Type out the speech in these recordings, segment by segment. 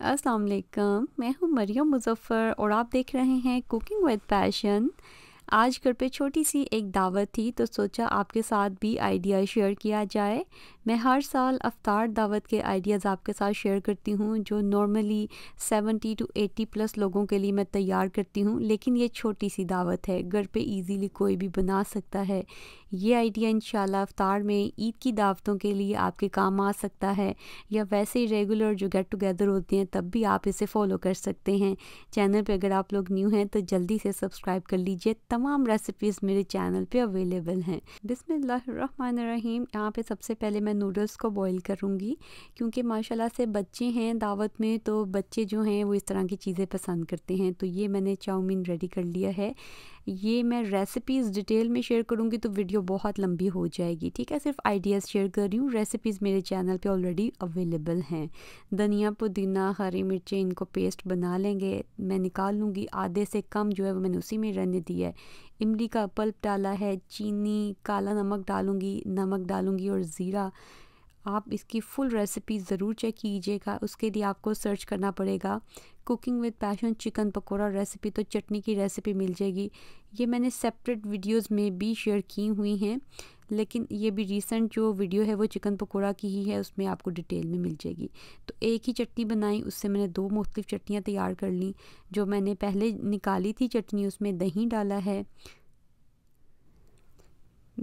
असलकम मैं हूँ मरियम मुजफ़र और आप देख रहे हैं कुकिंग विद पैशन आज घर पे छोटी सी एक दावत थी तो सोचा आपके साथ भी आइडिया शेयर किया जाए मैं हर साल अफ्तार दावत के आइडियाज़ आपके साथ शेयर करती हूँ जो नॉर्मली 70 टू 80 प्लस लोगों के लिए मैं तैयार करती हूँ लेकिन ये छोटी सी दावत है घर पे इजीली कोई भी बना सकता है ये आइडिया इन अफ्तार में ईद की दावतों के लिए आपके काम आ सकता है या वैसे ही रेगुलर जो गेट टुगेदर होते हैं तब भी आप इसे फॉलो कर सकते हैं चैनल पर अगर आप लोग न्यू हैं तो जल्दी से सब्सक्राइब कर लीजिए तमाम रेसिपीज़ मेरे चैनल पे अवेलेबल हैं बिसमीम यहाँ पे सबसे पहले मैं नूडल्स को बॉईल करूँगी क्योंकि माशाल्लाह से बच्चे हैं दावत में तो बच्चे जो हैं वो इस तरह की चीज़ें पसंद करते हैं तो ये मैंने चाउमीन रेडी कर लिया है ये मैं रेसिपीज़ डिटेल में शेयर करूँगी तो वीडियो बहुत लंबी हो जाएगी ठीक है सिर्फ आइडियाज़ शेयर कर रही हूँ रेसिपीज़ मेरे चैनल पे ऑलरेडी अवेलेबल हैं धनिया पुदीना हरी मिर्चें इनको पेस्ट बना लेंगे मैं निकाल लूँगी आधे से कम जो है वो मैंने उसी में रहने दिया है इमली का पल्प डाला है चीनी काला नमक डालूंगी नमक डालूंगी और ज़ीरा आप इसकी फुल रेसिपी ज़रूर चेक कीजिएगा उसके लिए आपको सर्च करना पड़ेगा cooking with passion chicken pakora recipe तो चटनी की रेसिपी मिल जाएगी ये मैंने सेपरेट वीडियोस में भी शेयर की हुई हैं लेकिन ये भी रिसेंट जो वीडियो है वो चिकन पकौड़ा की ही है उसमें आपको डिटेल में मिल जाएगी तो एक ही चटनी बनाई उससे मैंने दो मुख्तफ चटनियाँ तैयार कर ली जो मैंने पहले निकाली थी चटनी उसमें दही डाला है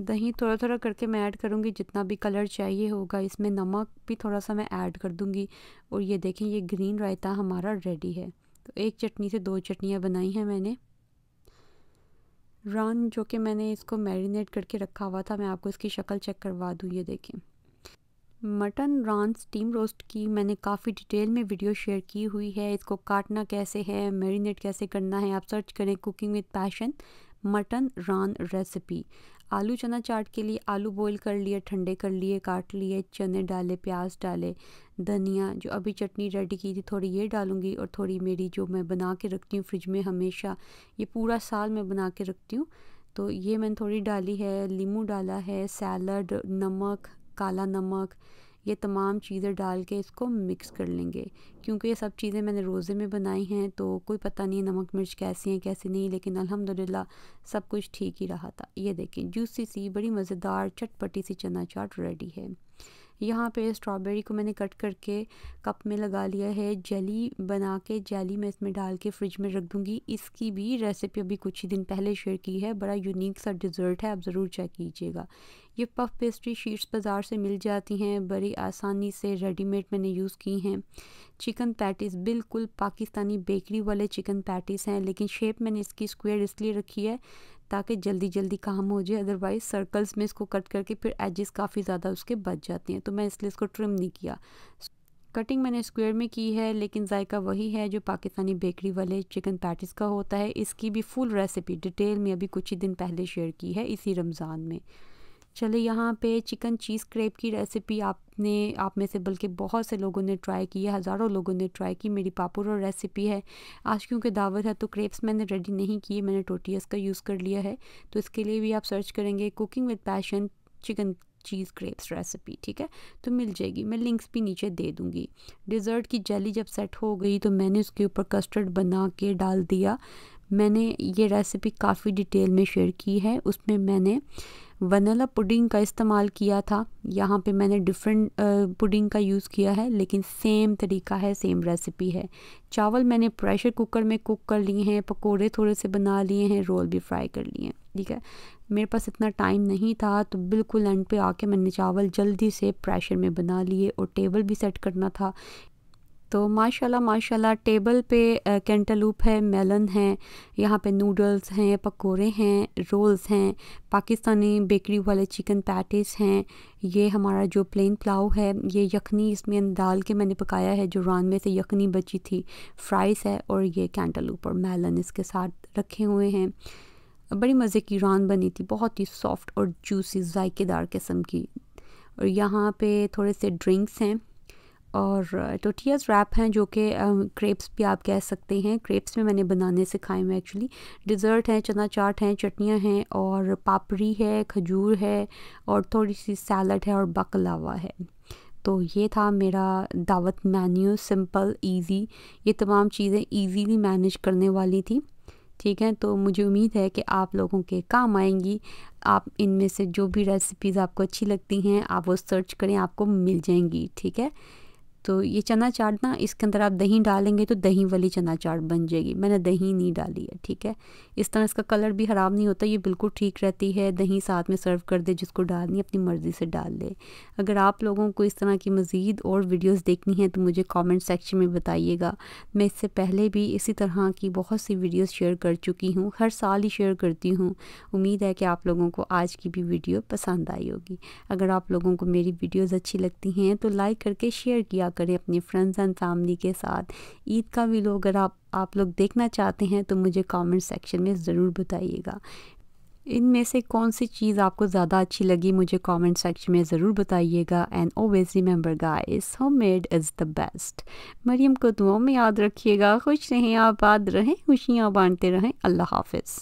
दही थोड़ा थोड़ा करके मैं ऐड करूँगी जितना भी कलर चाहिए होगा इसमें नमक भी थोड़ा सा मैं ऐड कर दूँगी और ये देखें ये ग्रीन रायता हमारा रेडी है तो एक चटनी से दो चटनियाँ बनाई हैं मैंने रन जो कि मैंने इसको मैरिनेट करके रखा हुआ था मैं आपको इसकी शक्ल चेक करवा दूँ ये देखें मटन रान स्टीम रोस्ट की मैंने काफ़ी डिटेल में वीडियो शेयर की हुई है इसको काटना कैसे है मैरिनेट कैसे करना है आप सर्च करें cooking with passion mutton raan recipe aloo chana चाट के लिए आलू बॉईल कर लिए ठंडे कर लिए काट लिए चने डाले प्याज डाले धनिया जो अभी चटनी रेडी की थी थोड़ी ये डालूंगी और थोड़ी मेरी जो मैं बना के रखती हूँ फ्रिज में हमेशा ये पूरा साल मैं बना के रखती हूँ तो ये मैंने थोड़ी डाली है लीमू डाला है सैलड नमक काला नमक ये तमाम चीज़ें डाल के इसको मिक्स कर लेंगे क्योंकि ये सब चीज़ें मैंने रोज़े में बनाई हैं तो कोई पता नहीं नमक मिर्च कैसी हैं कैसी नहीं लेकिन अल्हम्दुलिल्लाह सब कुछ ठीक ही रहा था ये देखें जूसी सी बड़ी मज़ेदार चटपटी सी चना चाट रेडी है यहाँ पे स्ट्रॉबेरी को मैंने कट करके कप में लगा लिया है जेली बना के जेली मैं इसमें डाल के फ्रिज में रख दूँगी इसकी भी रेसिपी अभी कुछ ही दिन पहले शेयर की है बड़ा यूनिक सा डिज़र्ट है आप ज़रूर चेक कीजिएगा ये पफ पेस्ट्री शीट्स बाज़ार से मिल जाती हैं बड़ी आसानी से रेडीमेड मैंने यूज़ की हैं चिकन पैटिस बिल्कुल पाकिस्तानी बेकरी वाले चिकन पैटिस हैं लेकिन शेप मैंने इसकी स्क्वायर इसलिए रखी है ताकि जल्दी जल्दी काम हो जाए अदरवाइज सर्कल्स में इसको कट करके फिर एजेस काफ़ी ज़्यादा उसके बच जाते हैं तो मैं इसलिए इसको ट्रिम नहीं किया कटिंग मैंने स्क्वायर में की है लेकिन जायका वही है जो पाकिस्तानी बेकरी वाले चिकन पैटिस का होता है इसकी भी फुल रेसिपी डिटेल में अभी कुछ ही दिन पहले शेयर की है इसी रमज़ान में चले यहाँ पे चिकन चीज़ क्रेप की रेसिपी आपने आप में से बल्कि बहुत से लोगों ने ट्राई की है हज़ारों लोगों ने ट्राई की मेरी और रेसिपी है आज क्योंकि दावत है तो क्रेप्स मैंने रेडी नहीं किए मैंने टोटियस का यूज़ कर लिया है तो इसके लिए भी आप सर्च करेंगे cooking with passion chicken cheese crepes recipe ठीक है तो मिल जाएगी मैं लिंक्स भी नीचे दे दूँगी डिज़र्ट की जेली जब सेट हो गई तो मैंने उसके ऊपर कस्टर्ड बना के डाल दिया मैंने ये रेसिपी काफ़ी डिटेल में शेयर की है उसमें मैंने वनीला पुडिंग का इस्तेमाल किया था यहाँ पे मैंने डिफरेंट पुडिंग का यूज़ किया है लेकिन सेम तरीका है सेम रेसिपी है चावल मैंने प्रेशर कुकर में कुक कर लिए हैं पकोड़े थोड़े से बना लिए हैं रोल भी फ्राई कर लिए हैं ठीक है मेरे पास इतना टाइम नहीं था तो बिल्कुल एंड पे आके मैंने चावल जल्दी से प्रेशर में बना लिए और टेबल भी सेट करना था तो माशाल्लाह माशाल्लाह टेबल पे कैंटलूप है मेलन है यहाँ पे नूडल्स हैं पकोड़े हैं रोल्स हैं पाकिस्तानी बेकरी वाले चिकन पैटिस हैं ये हमारा जो प्लेन पुलाव है ये यखनी इसमें डाल के मैंने पकाया है जो रान में से यखनी बची थी फ्राइज़ है और ये कैंटलूप और मेलन इसके साथ रखे हुए हैं बड़ी मज़े की रान बनी थी बहुत ही सॉफ्ट और जूसी जायकेदार किस्म की और यहाँ पे थोड़े से ड्रिंक्स हैं और टोटियाज़ रैप हैं जो कि क्रेप्स भी आप कह सकते हैं क्रेप्स में मैंने बनाने सिखाए हुए एक्चुअली डिज़र्ट हैं चना चाट हैं चटनियाँ हैं और पापड़ी है खजूर है और थोड़ी सी सैलड है और बकलावा है तो ये था मेरा दावत मेन्यू सिंपल इजी ये तमाम चीज़ें इजीली मैनेज करने वाली थी ठीक है तो मुझे उम्मीद है कि आप लोगों के काम आएंगी आप इनमें से जो भी रेसिपीज़ आपको अच्छी लगती हैं आप वो सर्च करें आपको मिल जाएंगी ठीक है तो ये चना चाट ना इसके अंदर आप दही डालेंगे तो दही वाली चना चाट बन जाएगी मैंने दही नहीं डाली है ठीक है इस तरह इसका कलर भी ख़राब नहीं होता ये बिल्कुल ठीक रहती है दही साथ में सर्व कर दे जिसको डालनी अपनी मर्ज़ी से डाल ले अगर आप लोगों को इस तरह की मज़ीद और वीडियोज़ देखनी है तो मुझे कॉमेंट सेक्शन में बताइएगा मैं इससे पहले भी इसी तरह की बहुत सी वीडियोज़ शेयर कर चुकी हूँ हर साल ही शेयर करती हूँ उम्मीद है कि आप लोगों को आज की भी वीडियो पसंद आई होगी अगर आप लोगों को मेरी वीडियोज़ अच्छी लगती हैं तो लाइक करके शेयर किया કરી અપની ફ્રેન્ડસ અન સામ્લી કે સાથ ઈદ કા વ્લોગર આપ આપ લોગ દેખના ચાહતે હે તો મુજે કમેન્ટ સેક્શન મે જરૂર બતાયેગા ઇન મે સે કонસી ચીઝ આપકો જ્યાદા achhi lagi મુજે કમેન્ટ સેક્શન મે જરૂર બતાયેગા and always remember guys homemade is the best Mariam કો દુઆઓ મે યાદ રખિયેગા ખુશ રહે આબાદ રહે ખુશીયા બાંટે રહે અલ્લાહ હાફિઝ